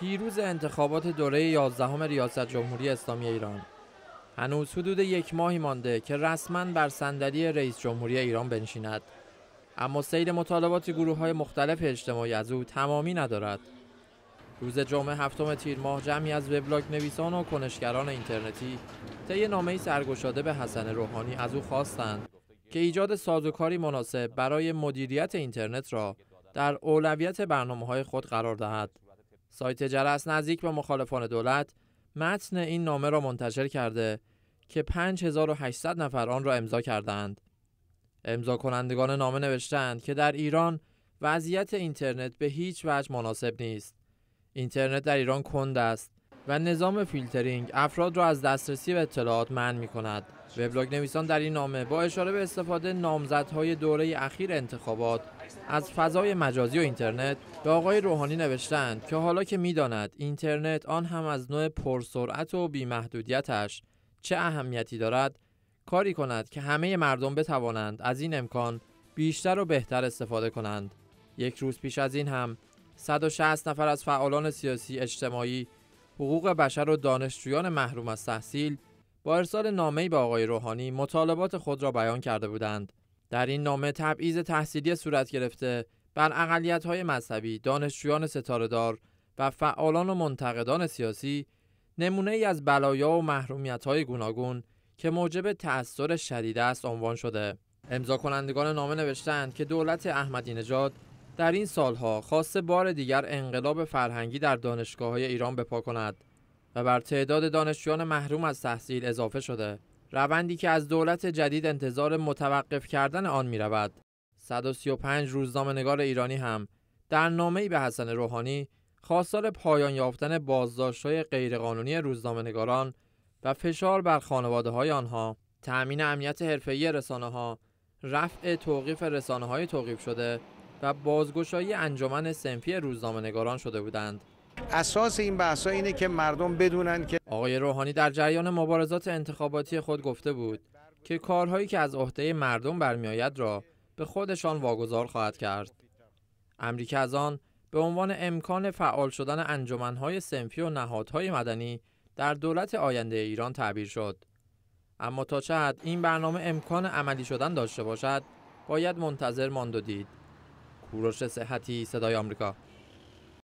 پیروز انتخابات دوره 11 ریاست جمهوری اسلامی ایران هنوز حدود یک ماهی مانده که رسما بر صندلی رئیس جمهوری ایران بنشیند اما سیل مطالبات گروه های مختلف اجتماعی از او تمامی ندارد روز جمعه هفتم تیر ماه جمعی از وبلاگ نویسان و کنشگران اینترنتی طی نامهای سرگشاده به حسن روحانی از او خواستند که ایجاد سازوکاری مناسب برای مدیریت اینترنت را در اولویت برنامه های خود قرار دهد سایت جرس نزدیک به مخالفان دولت متن این نامه را منتشر کرده که 5800 نفر آن را امضا کردند. امضا کنندگان نامه نوشتند که در ایران وضعیت اینترنت به هیچ وجه مناسب نیست. اینترنت در ایران کند است. و نظام فیلترینگ افراد را از دسترسی به اطلاعات منع می کند. وبلاگ نویسان در این نامه با اشاره به استفاده نامزدهای دوره اخیر انتخابات از فضای مجازی و اینترنت به آقای روحانی نوشتند که حالا که میداند اینترنت آن هم از نوع پرسرعت و بیمحدودیتش چه اهمیتی دارد کاری کند که همه مردم بتوانند از این امکان بیشتر و بهتر استفاده کنند یک روز پیش از این هم 160 نفر از فعالان سیاسی اجتماعی حقوق بشر و دانشجویان محروم از تحصیل با ارسال نامه‌ای به آقای روحانی مطالبات خود را بیان کرده بودند. در این نامه تبعیض تحصیلی صورت گرفته بر اقلیت‌های مذهبی، دانشجویان ستارهدار و فعالان و منتقدان سیاسی نمونه ای از بلایا و محرومیت‌های گوناگون که موجب تأثیر شدید است عنوان شده. امضا کنندگان نامه نوشتند که دولت احمدی نژاد در این سالها خواسته بار دیگر انقلاب فرهنگی در دانشگاه های ایران بپا کند و بر تعداد دانشجویان محروم از تحصیل اضافه شده روندی که از دولت جدید انتظار متوقف کردن آن می رود 135 روزنامه نگار ایرانی هم در نامه‌ای به حسن روحانی خواستار پایان یافتن بازداشت‌های غیرقانونی نگاران و فشار بر خانواده های آنها، تأمین امنیت حرفه‌ای رسانه‌ها، رفع توقیف های توقیف شده و بازگشایی انجمن سنفی روزنامه‌نگاران شده بودند. اساس این بحث اینه که مردم بدونن که آقای روحانی در جریان مبارزات انتخاباتی خود گفته بود که کارهایی که از عهده مردم برمیآید را به خودشان واگذار خواهد کرد. امریکا از آن به عنوان امکان فعال شدن انجمنهای سنفی و نهادهای مدنی در دولت آینده ایران تعبیر شد. اما تا چه این برنامه امکان عملی شدن داشته باشد، باید منتظر ماند و دید. کوروش صحتی صدای آمریکا